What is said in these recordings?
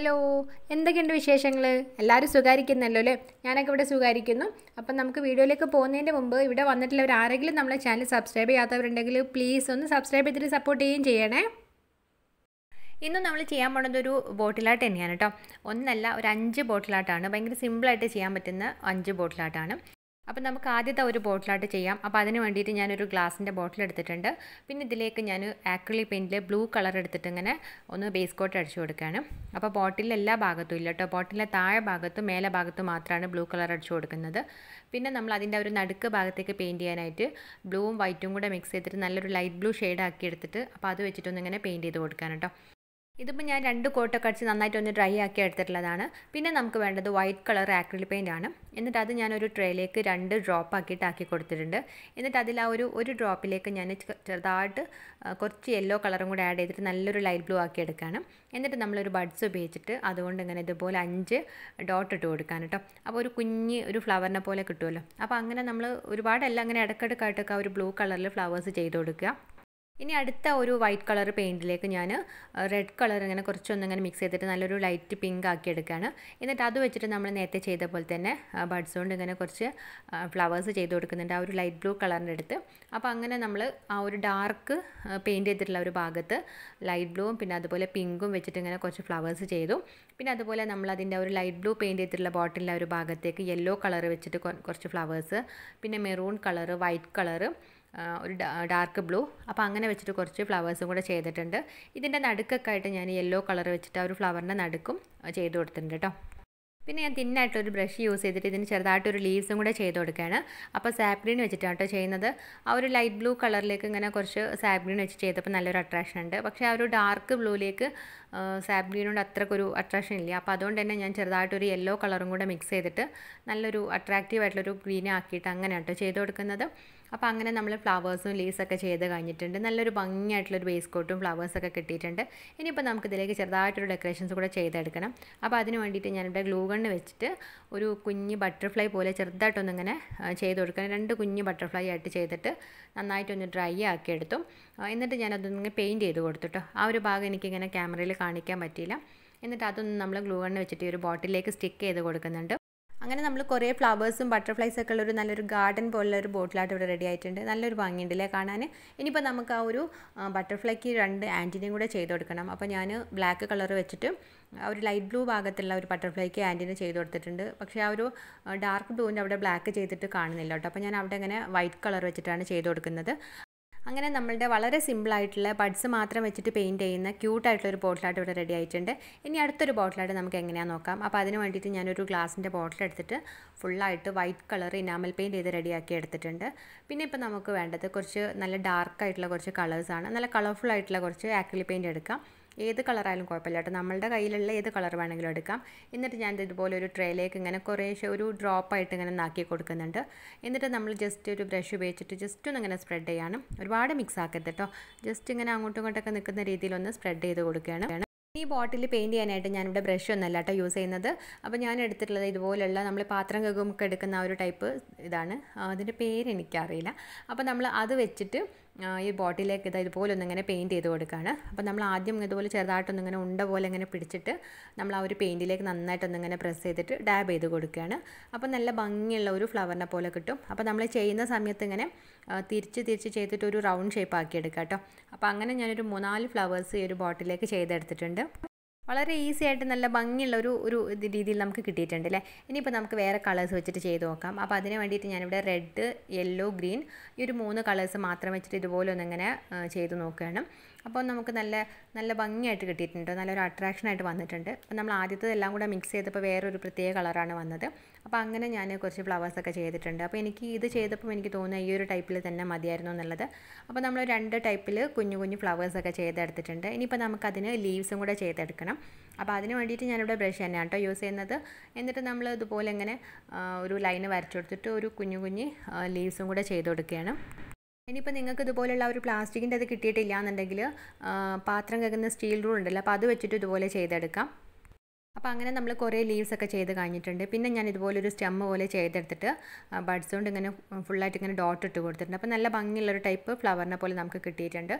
hello എന്തൊക്കെയുണ്ട് വിശേഷങ്ങൾ എല്ലാവരും സുഖാരിക്കുന്നല്ലോ അല്ലേ ഞാനൊക്കെ ഇവിടെ സുഖാരിക്കുന്നു അപ്പം നമുക്ക് വീഡിയോയിലേക്ക് പോകുന്നതിൻ്റെ മുമ്പ് ഇവിടെ വന്നിട്ടുള്ളവർ ആരെങ്കിലും നമ്മളെ ചാനൽ സബ്സ്ക്രൈബ് ചെയ്യാത്തവരുണ്ടെങ്കിൽ പ്ലീസ് ഒന്ന് സബ്സ്ക്രൈബ് ചെയ്തിട്ട് സപ്പോർട്ട് ചെയ്യുകയും ചെയ്യണേ ഇന്ന് നമ്മൾ ചെയ്യാൻ പോകുന്നത് ഒരു ബോട്ടിലാട്ട് തന്നെയാണ് കേട്ടോ ഒന്നല്ല ഒരു അഞ്ച് ബോട്ടിലാട്ടാണ് ഭയങ്കര സിമ്പിളായിട്ട് ചെയ്യാൻ പറ്റുന്ന അഞ്ച് ബോട്ടിലാട്ടാണ് അപ്പം നമുക്ക് ആദ്യത്തെ ഒരു ബോട്ടിലായിട്ട് ചെയ്യാം അപ്പോൾ അതിന് വേണ്ടിയിട്ട് ഞാനൊരു ഗ്ലാസിൻ്റെ ബോട്ടിൽ എടുത്തിട്ടുണ്ട് പിന്നെ ഇതിലേക്ക് ഞാൻ ആക്രിലി പെയിൻറ്റിൽ ബ്ലൂ കളർ എടുത്തിട്ട് ഇങ്ങനെ ഒന്ന് ബേസ് കോട്ട് അടിച്ചു കൊടുക്കുകയാണ് അപ്പോൾ ബോട്ടിലെ എല്ലാ ഭാഗത്തും ഇല്ല കേട്ടോ ബോട്ടിലെ താഴെ ഭാഗത്തും മേലെ ഭാഗത്തും മാത്രമാണ് ബ്ലൂ കളർ അടിച്ചു കൊടുക്കുന്നത് പിന്നെ നമ്മൾ അതിൻ്റെ ഒരു നടുക്ക് ഭാഗത്തേക്ക് പെയിൻറ്റ് ചെയ്യാനായിട്ട് ബ്ലൂവും വൈറ്റും കൂടെ മിക്സ് ചെയ്തിട്ട് നല്ലൊരു ലൈറ്റ് ബ്ലൂ ഷെയ്ഡ് ആക്കി എടുത്തിട്ട് അപ്പോൾ അത് വെച്ചിട്ടൊന്നിങ്ങനെ പെയിൻറ്റ് ചെയ്ത് കൊടുക്കാൻ കേട്ടോ ഇതിപ്പോൾ ഞാൻ രണ്ട് കോട്ടൊക്കെ അടിച്ച് നന്നായിട്ട് ഒന്ന് ഡ്രൈ ആക്കി എടുത്തിട്ടുള്ളതാണ് പിന്നെ നമുക്ക് വേണ്ടത് വൈറ്റ് കളർ ആക്രിൽ പെയിൻ്റ് ആണ് എന്നിട്ട് അത് ഞാനൊരു ട്രേയിലേക്ക് രണ്ട് ഡ്രോപ്പ് ആക്കിയിട്ട് ആക്കി കൊടുത്തിട്ടുണ്ട് എന്നിട്ട് അതിൽ ആ ഒരു ഒരു ഡ്രോപ്പിലേക്ക് ഞാൻ ചെറുതായിട്ട് കുറച്ച് യെല്ലോ കളറും കൂടെ ആഡ് ചെയ്തിട്ട് നല്ലൊരു ലൈറ്റ് ബ്ലൂ ആക്കി എടുക്കുകയാണ് എന്നിട്ട് നമ്മളൊരു ബഡ്സ് ഉപയോഗിച്ചിട്ട് അതുകൊണ്ട് ഇങ്ങനെ ഇതുപോലെ അഞ്ച് ഡോട്ട് ഇട്ട് കൊടുക്കാൻ കേട്ടോ അപ്പോൾ ഒരു കുഞ്ഞ് ഒരു ഫ്ലവറിനെ പോലെ കിട്ടുമല്ലോ അപ്പോൾ അങ്ങനെ നമ്മൾ ഒരുപാടെല്ലാം അങ്ങനെ ഇടയ്ക്കിടയ്ക്കായിട്ടൊക്കെ ആ ഒരു ബ്ലൂ കളറിൽ ഫ്ലവേഴ്സ് ചെയ്ത് കൊടുക്കുക ഇനി അടുത്ത ഒരു വൈറ്റ് കളർ പെയിൻറ്റിലേക്ക് ഞാൻ റെഡ് കളർ ഇങ്ങനെ കുറച്ചൊന്നും ഇങ്ങനെ മിക്സ് ചെയ്തിട്ട് നല്ലൊരു ലൈറ്റ് പിങ്ക് ആക്കി എടുക്കുകയാണ് എന്നിട്ട് അത് വെച്ചിട്ട് നമ്മൾ നേരത്തെ ചെയ്ത പോലെ തന്നെ ബഡ്സ് കൊണ്ട് ഇങ്ങനെ കുറച്ച് ഫ്ലവേഴ്സ് ചെയ്ത് കൊടുക്കുന്നുണ്ട് ആ ഒരു ലൈറ്റ് ബ്ലൂ കളറിൻ്റെ അടുത്ത് അപ്പോൾ അങ്ങനെ നമ്മൾ ആ ഒരു ഡാർക്ക് പെയിൻറ്റ് ചെയ്തിട്ടുള്ള ഒരു ഭാഗത്ത് ലൈറ്റ് ബ്ലൂവും പിന്നെ അതുപോലെ പിങ്കും വെച്ചിട്ട് ഇങ്ങനെ കുറച്ച് ഫ്ലവേഴ്സ് ചെയ്തു പിന്നെ അതുപോലെ നമ്മൾ അതിൻ്റെ ഒരു ലൈറ്റ് ബ്ലൂ പെയിൻറ്റ് ചെയ്തിട്ടുള്ള ബോട്ടിലിൻ്റെ ഒരു ഭാഗത്തേക്ക് യെല്ലോ കളർ വെച്ചിട്ട് കുറച്ച് ഫ്ലവേഴ്സ് പിന്നെ മെറൂൺ കളർ വൈറ്റ് കളർ ഒരു ഡാർക്ക് ബ്ലൂ അപ്പോൾ അങ്ങനെ വെച്ചിട്ട് കുറച്ച് ഫ്ലവേഴ്സും കൂടെ ചെയ്തിട്ടുണ്ട് ഇതിൻ്റെ നടുക്കൊക്കെ ആയിട്ട് ഞാൻ യെല്ലോ കളർ വെച്ചിട്ട് ആ ഒരു ഫ്ലവറിൻ്റെ നടുക്കും ചെയ്ത് കൊടുത്തിട്ടുണ്ട് കേട്ടോ പിന്നെ ഞാൻ തിന്നായിട്ടൊരു ബ്രഷ് യൂസ് ചെയ്തിട്ട് ഇതിന് ചെറുതായിട്ടൊരു ലീവ്സും കൂടെ ചെയ്ത് കൊടുക്കുകയാണ് അപ്പോൾ സാപ്ഗ്രീൻ വെച്ചിട്ടാണ് കേട്ടോ ചെയ്യുന്നത് ആ ഒരു ലൈറ്റ് ബ്ലൂ കളറിലേക്ക് ഇങ്ങനെ കുറച്ച് സാപ്ഗ്രീൻ വെച്ച് ചെയ്തപ്പോൾ നല്ലൊരു അട്രാക്ഷൻ ഉണ്ട് പക്ഷേ ആ ഒരു ഡാർക്ക് ബ്ലൂയിലേക്ക് സാപ്ഗ്രീനോട് അത്രക്കൊരു അട്രാക്ഷൻ ഇല്ല അപ്പോൾ അതുകൊണ്ട് തന്നെ ഞാൻ ചെറുതായിട്ടൊരു യെല്ലോ കളറും കൂടെ മിക്സ് ചെയ്തിട്ട് നല്ലൊരു അട്രാക്റ്റീവ് ആയിട്ടുള്ളൊരു ഗ്രീൻ ആക്കിയിട്ട് അങ്ങനെയാണ് കേട്ടോ ചെയ്ത് കൊടുക്കുന്നത് അപ്പോൾ അങ്ങനെ നമ്മൾ ഫ്ലവേഴ്സും ലീസൊക്കെ ചെയ്ത് കഴിഞ്ഞിട്ടുണ്ട് നല്ലൊരു ഭംഗിയായിട്ടുള്ളൊരു ബേസ് കോട്ടും ഫ്ലവേഴ്സൊക്കെ കിട്ടിയിട്ടുണ്ട് ഇനിയിപ്പോൾ നമുക്ക് ഇതിലേക്ക് ചെറുതായിട്ടൊരു ഡെക്കറേഷൻസ് കൂടെ ചെയ്തെടുക്കണം അപ്പോൾ അതിന് വേണ്ടിയിട്ട് ഞാനിവിടെ ഗ്ലൂ വെച്ചിട്ട് ഒരു കുഞ്ഞ് ബട്ടർഫ്ലൈ പോലെ ചെറുതായിട്ടൊന്നിങ്ങനെ ചെയ്ത് കൊടുക്കണം രണ്ട് കുഞ്ഞ് ബട്ടർഫ്ലൈ ആയിട്ട് ചെയ്തിട്ട് നന്നായിട്ടൊന്ന് ഡ്രൈ ആക്കിയെടുത്തു എന്നിട്ട് ഞാനതൊന്നിങ്ങനെ പെയിൻറ്റ് ചെയ്ത് കൊടുത്തിട്ടോ ആ ഒരു ഭാഗം എനിക്കിങ്ങനെ ക്യാമറയിൽ കാണിക്കാൻ പറ്റിയില്ല എന്നിട്ട് അതൊന്നും നമ്മൾ ഗ്ലൂ വെച്ചിട്ട് ഒരു ബോട്ടിലേക്ക് സ്റ്റിക്ക് ചെയ്ത് കൊടുക്കുന്നുണ്ട് അങ്ങനെ നമ്മൾ കുറേ ഫ്ലവേഴ്സും ബട്ടർഫ്ലൈസ് ഒക്കെ ഉള്ളൊരു നല്ലൊരു ഗാർഡൻ പോലുള്ള ഒരു ബോട്ടിലായിട്ട് ഇവിടെ റെഡി ആയിട്ടുണ്ട് നല്ലൊരു ഭംഗിയുണ്ട് അല്ലേ കാണാൻ ഇനിയിപ്പോൾ നമുക്ക് ആ ഒരു ബട്ടർഫ്ലൈക്ക് രണ്ട് ആൻറ്റിനെയും കൂടെ ചെയ്ത് കൊടുക്കണം അപ്പോൾ ഞാൻ ബ്ലാക്ക് കളർ വെച്ചിട്ട് ആ ഒരു ലൈറ്റ് ബ്ലൂ ഭാഗത്തുള്ള ഒരു ബട്ടർഫ്ലൈക്ക് ആൻറ്റിനെ ചെയ്ത് കൊടുത്തിട്ടുണ്ട് പക്ഷേ ആ ഒരു ഡാർക്ക് ബ്ലൂവിൻ്റെ അവിടെ ബ്ലാക്ക് ചെയ്തിട്ട് കാണുന്നില്ല കേട്ടോ അപ്പോൾ ഞാൻ അവിടെ ഇങ്ങനെ വൈറ്റ് കളർ വെച്ചിട്ടാണ് ചെയ്ത് കൊടുക്കുന്നത് അങ്ങനെ നമ്മളുടെ വളരെ സിമ്പിളായിട്ടുള്ള ബഡ്സ് മാത്രം വെച്ചിട്ട് പെയിൻറ്റ് ചെയ്യുന്ന ക്യൂട്ടായിട്ടുള്ളൊരു ബോട്ടിലായിട്ട് ഇവിടെ റെഡി ആയിട്ടുണ്ട് ഇനി അടുത്തൊരു ബോട്ടിലായിട്ട് നമുക്ക് എങ്ങനെയാണെന്ന് നോക്കാം അപ്പോൾ അതിന് വേണ്ടിയിട്ട് ഞാനൊരു ഗ്ലാസിൻ്റെ ബോട്ടിൽ എടുത്തിട്ട് ഫുള്ളായിട്ട് വൈറ്റ് കളർ ഇനാമൽ പെയിൻറ്റ് ചെയ്ത് റെഡിയാക്കി എടുത്തിട്ടുണ്ട് പിന്നെ ഇപ്പോൾ നമുക്ക് വേണ്ടത് കുറച്ച് നല്ല ഡാർക്ക് ആയിട്ടുള്ള കുറച്ച് കളേഴ്സാണ് നല്ല കളർഫുൾ ആയിട്ടുള്ള കുറച്ച് ആക്രിലിക് പെയിൻറ്റ് എടുക്കാം ഏത് കളറായാലും കുഴപ്പമില്ല കേട്ടോ നമ്മളുടെ കയ്യിലുള്ള ഏത് കളർ വേണമെങ്കിലും എടുക്കാം എന്നിട്ട് ഞാൻ ഇതുപോലെ ഒരു ട്രേയിലേക്ക് ഇങ്ങനെ കുറേശ്ശെ ഒരു ഡ്രോപ്പായിട്ട് ഇങ്ങനെ നാക്കി കൊടുക്കുന്നുണ്ട് എന്നിട്ട് നമ്മൾ ജസ്റ്റ് ഒരു ബ്രഷ് ഉപയോഗിച്ചിട്ട് ജസ്റ്റ് ഒന്ന് ഇങ്ങനെ സ്പ്രെഡ് ചെയ്യാണ് ഒരുപാട് മിക്സ് ആക്കരുത് കേട്ടോ ജസ്റ്റ് ഇങ്ങനെ അങ്ങോട്ടും ഇങ്ങോട്ടൊക്കെ നിൽക്കുന്ന രീതിയിലൊന്ന് സ്പ്രെഡ് ചെയ്ത് കൊടുക്കുകയാണ് ഈ ബോട്ടിൽ പെയിൻറ്റ് ചെയ്യാനായിട്ട് ഞാനിവിടെ ബ്രഷ് ഒന്നല്ല കേട്ടോ യൂസ് ചെയ്യുന്നത് അപ്പോൾ ഞാൻ എടുത്തിട്ടുള്ളത് ഇതുപോലുള്ള നമ്മൾ പാത്രം കകുമൊക്കെ എടുക്കുന്ന ആ ഒരു ടൈപ്പ് ഇതാണ് അതിൻ്റെ പേര് എനിക്കറിയില്ല അപ്പോൾ നമ്മൾ അത് വെച്ചിട്ട് ഈ ബോട്ടിലേക്ക് ഇത് ഇതുപോലൊന്നും ഇങ്ങനെ പെയിൻറ്റ് ചെയ്ത് കൊടുക്കുകയാണ് അപ്പോൾ നമ്മൾ ആദ്യം ഇതുപോലെ ചെറുതായിട്ടൊന്നും ഇങ്ങനെ ഉണ്ട പോലെ ഇങ്ങനെ പിടിച്ചിട്ട് നമ്മൾ ആ ഒരു പെയിൻറ്റിലേക്ക് നന്നായിട്ടൊന്നും ഇങ്ങനെ പ്രസ് ചെയ്തിട്ട് ഡാബ് ചെയ്ത് കൊടുക്കുകയാണ് അപ്പോൾ നല്ല ഭംഗിയുള്ള ഒരു ഫ്ലവറിനെ പോലെ കിട്ടും അപ്പോൾ നമ്മൾ ചെയ്യുന്ന സമയത്ത് ഇങ്ങനെ തിരിച്ച് തിരിച്ച് ചെയ്തിട്ട് ഒരു റൗണ്ട് ഷേപ്പ് ആക്കി എടുക്കാം കേട്ടോ അപ്പോൾ അങ്ങനെ ഞാനൊരു മൂന്നാല് ഫ്ലവേഴ്സ് ഈ ഒരു ബോട്ടിലേക്ക് ചെയ്തെടുത്തിട്ടുണ്ട് വളരെ ഈസി ആയിട്ട് നല്ല ഭംഗിയുള്ള ഒരു ഒരു രീതിയിൽ നമുക്ക് കിട്ടിയിട്ടുണ്ട് അല്ലേ ഇനിയിപ്പോൾ നമുക്ക് വേറെ കളേഴ്സ് വെച്ചിട്ട് ചെയ്ത് നോക്കാം അപ്പോൾ അതിന് വേണ്ടിയിട്ട് ഞാനിവിടെ റെഡ് യെല്ലോ ഗ്രീൻ ഈ ഒരു മൂന്ന് കളേഴ്സ് മാത്രം വെച്ചിട്ട് ഇതുപോലെ ഒന്നിങ്ങനെ ചെയ്ത് നോക്കുകയാണ് അപ്പോൾ നമുക്ക് നല്ല നല്ല ഭംഗിയായിട്ട് കിട്ടിയിട്ടുണ്ട് നല്ലൊരു അട്രാക്ഷനായിട്ട് വന്നിട്ടുണ്ട് അപ്പോൾ നമ്മൾ ആദ്യത്തെ എല്ലാം കൂടെ മിക്സ് ചെയ്തപ്പോൾ വേറൊരു പ്രത്യേക കളറാണ് വന്നത് അപ്പോൾ അങ്ങനെ ഞാൻ കുറച്ച് ഫ്ലവേഴ്സൊക്കെ ചെയ്തിട്ടുണ്ട് അപ്പോൾ എനിക്ക് ഇത് ചെയ്തപ്പോൾ എനിക്ക് തോന്നുന്നത് ഈ ഒരു ടൈപ്പിൽ തന്നെ മതിയായിരുന്നു എന്നുള്ളത് അപ്പോൾ നമ്മൾ രണ്ട് ടൈപ്പിൽ കുഞ്ഞു കുഞ്ഞു ഫ്ലവേഴ്സൊക്കെ ചെയ്തെടുത്തിട്ടുണ്ട് ഇനിയിപ്പോൾ നമുക്കതിന് ലീവ്സും കൂടെ ചെയ്തെടുക്കണം അപ്പോൾ അതിന് വേണ്ടിയിട്ട് ഞാനിവിടെ ബ്രഷ് തന്നെയാണ് കേട്ടോ യൂസ് ചെയ്യുന്നത് എന്നിട്ട് നമ്മൾ ഇതുപോലെ ഇങ്ങനെ ഒരു ലൈന് വരച്ചു കൊടുത്തിട്ട് ഒരു കുഞ്ഞു കുഞ്ഞു ലീവ്സും കൂടെ ചെയ്ത് കൊടുക്കുകയാണ് ഇനിയിപ്പോൾ നിങ്ങൾക്ക് ഇതുപോലുള്ള ഒരു പ്ലാസ്റ്റിക്കിൻ്റെ അത് കിട്ടിയിട്ടില്ല എന്നുണ്ടെങ്കിൽ പാത്രം കേൾക്കുന്ന സ്റ്റീൽ റൂൾ ഉണ്ടല്ലോ അപ്പോൾ അത് വെച്ചിട്ട് ഇതുപോലെ ചെയ്തെടുക്കാം അപ്പോൾ അങ്ങനെ നമ്മൾ കുറേ ലീവ്സ് ഒക്കെ ചെയ്ത് കഴിഞ്ഞിട്ടുണ്ട് പിന്നെ ഞാൻ ഇതുപോലൊരു സ്റ്റെം പോലെ ചെയ്തെടുത്തിട്ട് ബഡ്സ് കൊണ്ട് ഇങ്ങനെ ഫുള്ളായിട്ട് ഇങ്ങനെ ഡോട്ട് ഇട്ട് കൊടുത്തിട്ടുണ്ട് അപ്പോൾ നല്ല ഭംഗിയുള്ളൊരു ടൈപ്പ് ഫ്ലവറിനെ പോലെ നമുക്ക് കിട്ടിയിട്ടുണ്ട്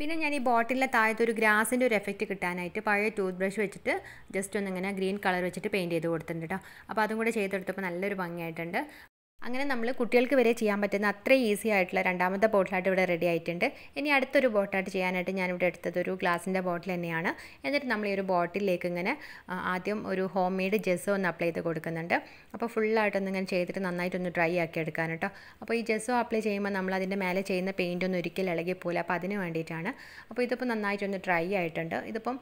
പിന്നെ ഞാൻ ഈ ബോട്ടിലിലെ താഴത്ത് ഒരു ഗ്രാസിൻ്റെ ഒരു എഫക്റ്റ് കിട്ടാനായിട്ട് പഴയ ടൂത്ത് ബ്രഷ് വെച്ചിട്ട് ജസ്റ്റ് ഒന്നിങ്ങനെ ഗ്രീൻ കളർ വെച്ചിട്ട് പെയിൻറ്റ് ചെയ്ത് കൊടുത്തിട്ടുണ്ട് കേട്ടോ അപ്പോൾ അതും കൂടെ ചെയ്തെടുത്തപ്പോൾ നല്ലൊരു ഭംഗിയായിട്ടുണ്ട് അങ്ങനെ നമ്മൾ കുട്ടികൾക്ക് വരെ ചെയ്യാൻ പറ്റുന്ന അത്രയും ഈസി ആയിട്ടുള്ള രണ്ടാമത്തെ ബോട്ടിലായിട്ട് ഇവിടെ റെഡി ആയിട്ടുണ്ട് ഇനി അടുത്തൊരു ബോട്ടിലായിട്ട് ചെയ്യാനായിട്ട് ഞാനിവിടെ എടുത്തത് ഒരു ഗ്ലാസിൻ്റെ ബോട്ടിൽ തന്നെയാണ് എന്നിട്ട് നമ്മൾ ഈ ഒരു ബോട്ടിലേക്ക് ഇങ്ങനെ ആദ്യം ഒരു ഹോം മെയ്ഡ് ജെസ്സോ ഒന്ന് അപ്ലൈ ചെയ്ത് കൊടുക്കുന്നുണ്ട് അപ്പോൾ ഫുള്ളായിട്ടൊന്ന് ഇങ്ങനെ ചെയ്തിട്ട് നന്നായിട്ടൊന്ന് ഡ്രൈ ആക്കി എടുക്കാൻ കേട്ടോ അപ്പോൾ ഈ ജെസ്സോ അപ്ലൈ ചെയ്യുമ്പോൾ നമ്മൾ അതിൻ്റെ മേലെ ചെയ്യുന്ന പെയിൻ്റ് ഒന്നും ഒരിക്കലും ഇളകി പോകില്ല അപ്പോൾ അതിന് വേണ്ടിയിട്ടാണ് അപ്പോൾ ഇതിപ്പോൾ നന്നായിട്ടൊന്ന് ഡ്രൈ ആയിട്ടുണ്ട് ഇതിപ്പം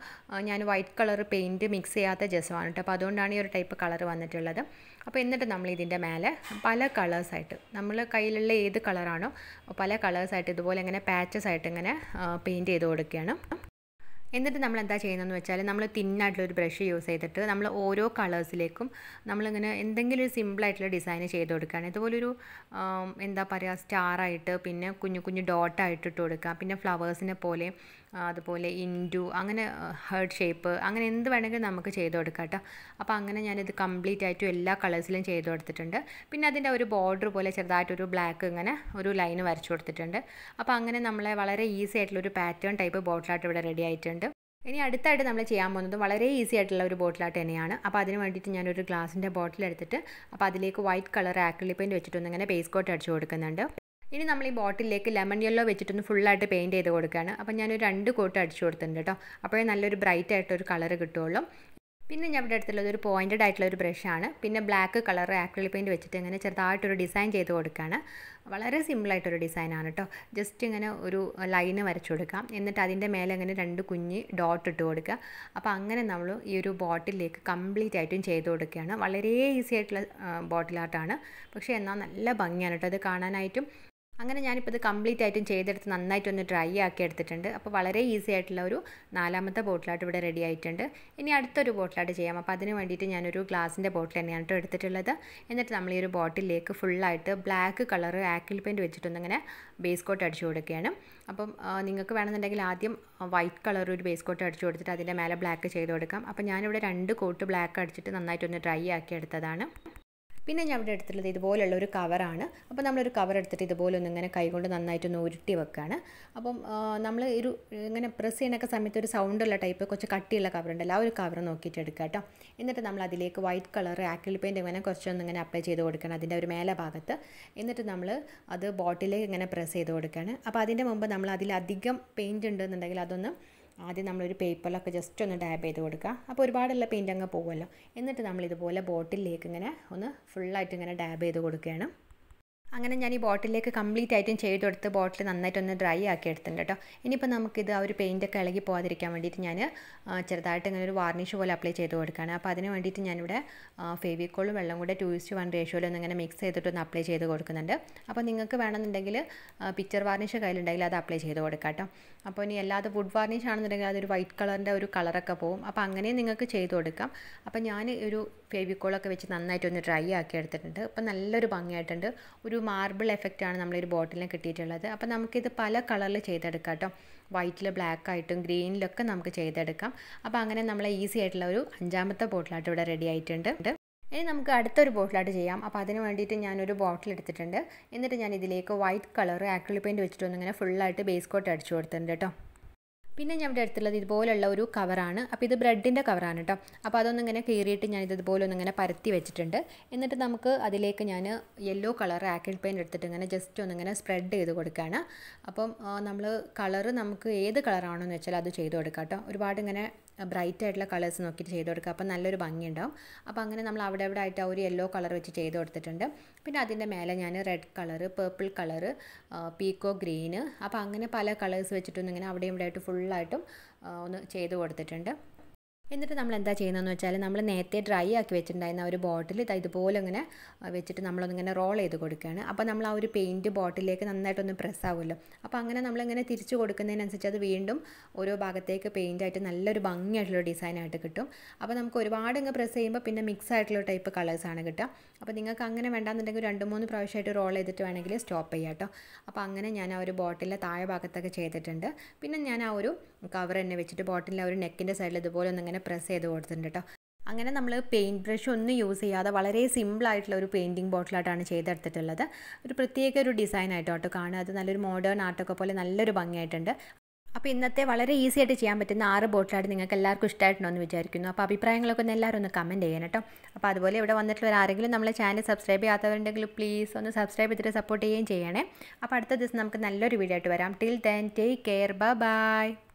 ഞാൻ വൈറ്റ് കളർ പെയിൻറ്റ് മിക്സ് ചെയ്യാത്ത ജെസ്സോ ആണ് കേട്ടോ അപ്പോൾ അതുകൊണ്ടാണ് ഈ ഒരു ടൈപ്പ് കളർ വന്നിട്ടുള്ളത് അപ്പോൾ എന്നിട്ട് നമ്മൾ ഇതിൻ്റെ മേലെ പല കളേഴ്സായിട്ട് നമ്മൾ കയ്യിലുള്ള ഏത് കളറാണോ പല കളേഴ്സായിട്ട് ഇതുപോലെ ഇങ്ങനെ പാച്ചസ് ആയിട്ട് ഇങ്ങനെ പെയിൻറ്റ് ചെയ്ത് കൊടുക്കുകയാണ് എന്നിട്ട് നമ്മൾ എന്താ ചെയ്യുന്നതെന്ന് വെച്ചാൽ നമ്മൾ തിന്നായിട്ടുള്ളൊരു ബ്രഷ് യൂസ് ചെയ്തിട്ട് നമ്മൾ ഓരോ കളേഴ്സിലേക്കും നമ്മളിങ്ങനെ എന്തെങ്കിലും ഒരു സിമ്പിളായിട്ടുള്ള ഡിസൈൻ ചെയ്ത് കൊടുക്കുകയാണ് ഇതുപോലൊരു എന്താ പറയുക സ്റ്റാറായിട്ട് പിന്നെ കുഞ്ഞു കുഞ്ഞു ഡോട്ടായിട്ട് ഇട്ട് കൊടുക്കുക പിന്നെ ഫ്ലവേഴ്സിനെ പോലെ അതുപോലെ ഇൻഡു അങ്ങനെ ഹേർട്ട് ഷേപ്പ് അങ്ങനെ എന്ത് വേണമെങ്കിലും നമുക്ക് ചെയ്ത് കൊടുക്കാം കേട്ടോ അപ്പോൾ അങ്ങനെ ഞാനിത് കംപ്ലീറ്റ് ആയിട്ടും എല്ലാ കളേഴ്സിലും ചെയ്ത് കൊടുത്തിട്ടുണ്ട് പിന്നെ അതിൻ്റെ ഒരു ബോർഡർ പോലെ ചെറുതായിട്ടൊരു ബ്ലാക്ക് ഇങ്ങനെ ഒരു ലൈൻ വരച്ചു കൊടുത്തിട്ടുണ്ട് അപ്പോൾ അങ്ങനെ നമ്മളെ വളരെ ഈസി ആയിട്ടുള്ളൊരു പാറ്റേൺ ടൈപ്പ് ബോട്ടിലായിട്ട് ഇവിടെ റെഡി ആയിട്ടുണ്ട് ഇനി അടുത്തായിട്ട് നമ്മൾ ചെയ്യാൻ പോകുന്നത് വളരെ ഈസി ആയിട്ടുള്ള ഒരു ബോട്ടിലായിട്ട് തന്നെയാണ് അപ്പോൾ അതിന് വേണ്ടിയിട്ട് ഞാനൊരു ഗ്ലാസിൻ്റെ ബോട്ടിൽ എടുത്തിട്ട് അപ്പോൾ അതിലേക്ക് വൈറ്റ് കളർ ആക്രിലി പെയിൻറ്റ് വെച്ചിട്ടൊന്നിങ്ങനെ ബേസ് കോട്ട് അടിച്ചു കൊടുക്കുന്നുണ്ട് ഇനി നമ്മൾ ഈ ബോട്ടിലേക്ക് ലെമൺ യെല്ലോ വെച്ചിട്ടൊന്ന് ഫുള്ളായിട്ട് പെയിൻറ്റ് ചെയ്ത് കൊടുക്കുകയാണ് അപ്പോൾ ഞാനൊരു രണ്ട് കോട്ട് അടിച്ചു കൊടുത്തിട്ടുണ്ട് കേട്ടോ അപ്പോഴേ നല്ലൊരു ബ്രൈറ്റ് ആയിട്ടൊരു കളർ കിട്ടുള്ളൂ പിന്നെ ഞാൻ ഇവിടെ അടുത്തുള്ളത് ഒരു പോയിൻറ്റഡ് ആയിട്ടുള്ള ഒരു ബ്രഷാണ് പിന്നെ ബ്ലാക്ക് കളർ ആക്രിലിക് പെയിൻറ്റ് വെച്ചിട്ട് ഇങ്ങനെ ചെറുതായിട്ടൊരു ഡിസൈൻ ചെയ്ത് കൊടുക്കുകയാണ് വളരെ സിമ്പിളായിട്ടൊരു ഡിസൈനാണ് കേട്ടോ ജസ്റ്റ് ഇങ്ങനെ ഒരു ലൈന് വരച്ചു കൊടുക്കാം എന്നിട്ട് അതിൻ്റെ മേലെ ഇങ്ങനെ രണ്ട് കുഞ്ഞ് ഡോട്ട് ഇട്ട് കൊടുക്കുക അപ്പോൾ അങ്ങനെ നമ്മൾ ഈ ഒരു ബോട്ടിലേക്ക് കംപ്ലീറ്റ് ആയിട്ടും ചെയ്ത് കൊടുക്കുകയാണ് വളരെ ഈസി ആയിട്ടുള്ള ബോട്ടിൽ പക്ഷേ എന്നാൽ നല്ല ഭംഗിയാണ് കേട്ടോ അത് കാണാനായിട്ടും അങ്ങനെ ഞാനിപ്പോൾ ഇത് കംപ്ലീറ്റ് ആയിട്ടും ചെയ്തെടുത്ത് നന്നായിട്ടൊന്ന് ഡ്രൈ ആക്കി എടുത്തിട്ടുണ്ട് അപ്പോൾ വളരെ ഈസി ആയിട്ടുള്ള ഒരു നാലാമത്തെ ബോട്ടിലായിട്ട് ഇവിടെ റെഡി ആയിട്ടുണ്ട് ഇനി അടുത്തൊരു ബോട്ടിലായിട്ട് ചെയ്യാം അപ്പോൾ അതിന് വേണ്ടിയിട്ട് ഞാനൊരു ഗ്ലാസിൻ്റെ ബോട്ടിൽ തന്നെയാണ് കേട്ടോ എടുത്തിട്ടുള്ളത് എന്നിട്ട് നമ്മൾ ഈ ഒരു ബോട്ടിലേക്ക് ഫുള്ളായിട്ട് ബ്ലാക്ക് കളർ ആക്കിൽ പെയിൻറ്റ് ഇങ്ങനെ ബേസ് കോട്ട് അടിച്ചു കൊടുക്കുകയാണ് അപ്പം നിങ്ങൾക്ക് വേണമെന്നുണ്ടെങ്കിൽ ആദ്യം വൈറ്റ് കളർ ഒരു ബേസ് കോട്ട് അടിച്ചു കൊടുത്തിട്ട് അതിൻ്റെ മേലെ ബ്ലാക്ക് ചെയ്ത് കൊടുക്കാം അപ്പോൾ ഞാനിവിടെ രണ്ട് കോട്ട് ബ്ലാക്ക് അടിച്ചിട്ട് നന്നായിട്ടൊന്ന് ഡ്രൈ ആക്കി എടുത്തതാണ് പിന്നെ ഞാൻ ഇവിടെ എടുത്തിട്ടുള്ളത് ഇതുപോലുള്ള ഒരു കവറാണ് അപ്പോൾ നമ്മളൊരു കവർ എടുത്തിട്ട് ഇതുപോലെ ഒന്ന് ഇങ്ങനെ കൈകൊണ്ട് നന്നായിട്ട് ഒന്ന് ഉരുട്ടി വെക്കുകയാണ് അപ്പം നമ്മൾ ഒരു ഇങ്ങനെ പ്രസ് ചെയ്യണൊക്കെ സമയത്ത് ഒരു സൗണ്ടുള്ള ടൈപ്പ് കുറച്ച് കട്ടിയുള്ള കവർ ഉണ്ടല്ലോ ആ ഒരു കവർ നോക്കിയിട്ട് എടുക്കുക കേട്ടോ എന്നിട്ട് നമ്മൾ അതിലേക്ക് വൈറ്റ് കളർ ആക്രിൽ പെയിൻറ്റ് ഇങ്ങനെ കുറച്ചൊന്ന് ഇങ്ങനെ അപ്ലൈ ചെയ്ത് കൊടുക്കണം അതിൻ്റെ ഒരു മേലെ ഭാഗത്ത് എന്നിട്ട് നമ്മൾ അത് ബോട്ടിലേക്ക് ഇങ്ങനെ പ്രസ് ചെയ്ത് കൊടുക്കുകയാണ് അപ്പോൾ അതിൻ്റെ മുമ്പ് നമ്മൾ അതിലധികം പെയിൻറ്റ് ഉണ്ടെന്നുണ്ടെങ്കിൽ അതൊന്ന് ആദ്യം നമ്മളൊരു പേപ്പറിലൊക്കെ ജസ്റ്റ് ഒന്ന് ടാപ്പ് ചെയ്ത് കൊടുക്കുക അപ്പോൾ ഒരുപാടുള്ള പെയിൻറ്റ് അങ്ങ് പോകുമല്ലോ എന്നിട്ട് നമ്മൾ ഇതുപോലെ ബോട്ടിലേക്ക് ഇങ്ങനെ ഒന്ന് ഫുള്ളായിട്ട് ഇങ്ങനെ ടാബ് ചെയ്ത് കൊടുക്കുകയാണ് അങ്ങനെ ഞാൻ ഈ ബോട്ടിലേക്ക് കംപ്ലീറ്റ് ആയിട്ടും ചെയ്ത് കൊടുത്ത് ബോട്ടിൽ നന്നായിട്ടൊന്ന് ഡ്രൈ ആക്കി എടുത്തിട്ടുണ്ട് കേട്ടോ ഇനിയിപ്പോൾ നമുക്കിത് ആ ഒരു പെയിൻറ്റൊക്കെ ഇളകി പോകാതിരിക്കാൻ വേണ്ടിയിട്ട് ഞാൻ ചെറുതായിട്ട് ഇങ്ങനെ ഒരു വാർണിഷ് പോലെ അപ്ലൈ ചെയ്ത് കൊടുക്കുകയാണ് അപ്പോൾ അതിന് വേണ്ടിയിട്ട് ഞാനിവിടെ ഫേവിക്കോളും വെള്ളം കൂടെ ടു ഇസ്റ്റ് വൺ റേഷ്യോയിലൊന്നും ഇങ്ങനെ മിക്സ് ചെയ്തിട്ടൊന്ന് അപ്ലൈ ചെയ്ത് കൊടുക്കുന്നുണ്ട് അപ്പോൾ നിങ്ങൾക്ക് വേണമെന്നുണ്ടെങ്കിൽ പിക്ചർ വാർണിഷ് കയ്യിലുണ്ടെങ്കിൽ അത് അപ്ലൈ ചെയ്ത് കൊടുക്കാം കേട്ടോ അപ്പോൾ ഇനി അല്ലാതെ വുഡ് വാർണിഷ് ആണെന്നുണ്ടെങ്കിൽ അതൊരു വൈറ്റ് കളറിൻ്റെ ഒരു കളറൊക്കെ പോകും അപ്പോൾ അങ്ങനെ നിങ്ങൾക്ക് ചെയ്ത് കൊടുക്കാം അപ്പോൾ ഞാൻ ഒരു ഫേവിക്കോളൊക്കെ വെച്ച് നന്നായിട്ടൊന്ന് ഡ്രൈ ആക്കി എടുത്തിട്ടുണ്ട് അപ്പോൾ നല്ലൊരു ഭംഗിയായിട്ടുണ്ട് ഒരു ഒരു മാർബിൾ എഫക്റ്റാണ് നമ്മളൊരു ബോട്ടിലിന് കിട്ടിയിട്ടുള്ളത് അപ്പോൾ നമുക്കിത് പല കളറിൽ ചെയ്തെടുക്കാം കേട്ടോ വൈറ്റിൽ ബ്ലാക്കായിട്ടും ഗ്രീനിലൊക്കെ നമുക്ക് ചെയ്തെടുക്കാം അപ്പോൾ അങ്ങനെ നമ്മൾ ഈസി ആയിട്ടുള്ള ഒരു അഞ്ചാമത്തെ ബോട്ടിലായിട്ട് ഇവിടെ റെഡി ആയിട്ടുണ്ട് ഇനി നമുക്ക് അടുത്തൊരു ബോട്ടിലായിട്ട് ചെയ്യാം അപ്പോൾ അതിന് വേണ്ടിയിട്ട് ഞാനൊരു ബോട്ടിൽ എടുത്തിട്ടുണ്ട് എന്നിട്ട് ഞാൻ ഇതിലേക്ക് വൈറ്റ് കളർ ആക്രിൽ പെയിൻറ്റ് വെച്ചിട്ടൊന്നിങ്ങനെ ഫുള്ളായിട്ട് ബേസ് കോട്ട് അടിച്ചു കൊടുത്തിട്ടുണ്ട് കേട്ടോ പിന്നെ ഞാൻ ഇവിടെ എടുത്തുള്ളത് ഇതുപോലുള്ള ഒരു കവറാണ് അപ്പോൾ ഇത് ബ്രെഡിൻ്റെ കവറാണ് കേട്ടോ അപ്പോൾ അതൊന്നിങ്ങനെ കീറിയിട്ട് ഞാൻ ഇതുപോലെ ഒന്നിങ്ങനെ പരത്തി വെച്ചിട്ടുണ്ട് എന്നിട്ട് നമുക്ക് അതിലേക്ക് ഞാൻ യെല്ലോ കളർ ആക്കിൾ പെയിൻ്റ് എടുത്തിട്ട് ഇങ്ങനെ ജസ്റ്റ് ഒന്നിങ്ങനെ സ്പ്രെഡ് ചെയ്ത് കൊടുക്കുകയാണ് അപ്പം നമ്മൾ കളറ് നമുക്ക് ഏത് കളറാണോ എന്ന് വെച്ചാൽ അത് ചെയ്ത് കൊടുക്കാം കേട്ടോ ഒരുപാട് ഇങ്ങനെ ബ്രൈറ്റ് ആയിട്ടുള്ള കളേഴ്സ് നോക്കിയിട്ട് ചെയ്ത് കൊടുക്കുക അപ്പോൾ നല്ലൊരു ഭംഗിയുണ്ടാവും അപ്പോൾ അങ്ങനെ നമ്മൾ അവിടെ അവിടെ ആയിട്ട് ആ ഒരു യെല്ലോ കളർ വെച്ച് ചെയ്ത് കൊടുത്തിട്ടുണ്ട് പിന്നെ അതിൻ്റെ മേലെ ഞാൻ red colour purple colour peacock green അപ്പോൾ അങ്ങനെ പല കളേഴ്സ് വെച്ചിട്ടൊന്നും ഇങ്ങനെ അവിടെയും ഇവിടെ ആയിട്ട് ഫുൾ ഫുള്ളായിട്ടും ഒന്ന് ചെയ്ത് കൊടുത്തിട്ടുണ്ട് എന്നിട്ട് നമ്മൾ എന്താ ചെയ്യുന്നതെന്ന് വെച്ചാൽ നമ്മൾ നേരത്തെ ഡ്രൈ ആക്കി വെച്ചിട്ടുണ്ടായിരുന്ന ഒരു ബോട്ടിൽ ഇതാ ഇതുപോലെ ഇങ്ങനെ വെച്ചിട്ട് നമ്മളൊന്നിങ്ങനെ റോൾ ചെയ്ത് കൊടുക്കുകയാണ് അപ്പോൾ നമ്മൾ ആ ഒരു പെയിൻറ്റ് ബോട്ടിലേക്ക് നന്നായിട്ടൊന്ന് പ്രസ് ആവുമല്ലോ അപ്പോൾ അങ്ങനെ നമ്മളിങ്ങനെ തിരിച്ചു കൊടുക്കുന്നതിനനുസരിച്ച് അത് വീണ്ടും ഓരോ ഭാഗത്തേക്ക് ആയിട്ട് നല്ലൊരു ഭംഗിയായിട്ടുള്ള ഡിസൈനായിട്ട് കിട്ടും അപ്പോൾ നമുക്ക് ഒരുപാട് ഇങ്ങനെ പ്രസ് ചെയ്യുമ്പോൾ പിന്നെ മിക്സ് ആയിട്ടുള്ള ടൈപ്പ് കളേഴ്സാണ് കിട്ടുക അപ്പോൾ നിങ്ങൾക്ക് അങ്ങനെ വേണ്ടാന്നുണ്ടെങ്കിൽ രണ്ട് മൂന്ന് പ്രാവശ്യമായിട്ട് റോൾ ചെയ്തിട്ട് വേണമെങ്കിൽ സ്റ്റോപ്പ് ചെയ്യാം കേട്ടോ അപ്പോൾ അങ്ങനെ ഞാൻ ആ ഒരു ബോട്ടിലെ താഴെ ഭാഗത്തൊക്കെ ചെയ്തിട്ടുണ്ട് പിന്നെ ഞാൻ ആ ഒരു കവർ തന്നെ വെച്ചിട്ട് ബോട്ടിലെ ആ ഒരു നെക്കിൻ്റെ സൈഡിൽ ഇതുപോലെ ഒന്നിങ്ങനെ ഇങ്ങനെ പ്രസ് ചെയ്ത് കൊടുത്തിട്ടുണ്ട് കേട്ടോ അങ്ങനെ നമ്മൾ പെയിൻറ്റ് ബ്രഷ് ഒന്നും യൂസ് ചെയ്യാതെ വളരെ സിമ്പിളായിട്ടുള്ള ഒരു പെയിൻറ്റിങ് ബോട്ടിലായിട്ടാണ് ചെയ്തെടുത്തിട്ടുള്ളത് ഒരു പ്രത്യേക ഒരു ഡിസൈൻ ആയിട്ട് കേട്ടോ കാണുക അത് നല്ലൊരു മോഡേൺ ആർട്ടൊക്കെ പോലെ നല്ലൊരു ഭംഗിയായിട്ടുണ്ട് അപ്പോൾ ഇന്നത്തെ വളരെ ഈസി ആയിട്ട് ചെയ്യാൻ പറ്റുന്ന ആറ് ബോട്ടിലായിട്ട് നിങ്ങൾക്ക് എല്ലാവർക്കും എന്ന് വിചാരിക്കുന്നു അപ്പോൾ അഭിപ്രായങ്ങളൊക്കെ ഒന്ന് എല്ലാവരും ഒന്ന് കമൻറ്റ് ചെയ്യണം കേട്ടോ അപ്പോൾ അതുപോലെ ഇവിടെ വന്നിട്ടുള്ള ആരെങ്കിലും നമ്മളെ ചാനൽ സബ്സ്ക്രൈബ് ചെയ്യാത്തവരുണ്ടെങ്കിൽ പ്ലീസ് ഒന്ന് സബ്സ്ക്രൈബ് ചെയ്തിട്ട് സപ്പോർട്ട് ചെയ്യുകയും ചെയ്യണേ അപ്പോൾ അടുത്ത ദിവസം നമുക്ക് നല്ലൊരു വീഡിയോ ആയിട്ട് വരാം till then take care by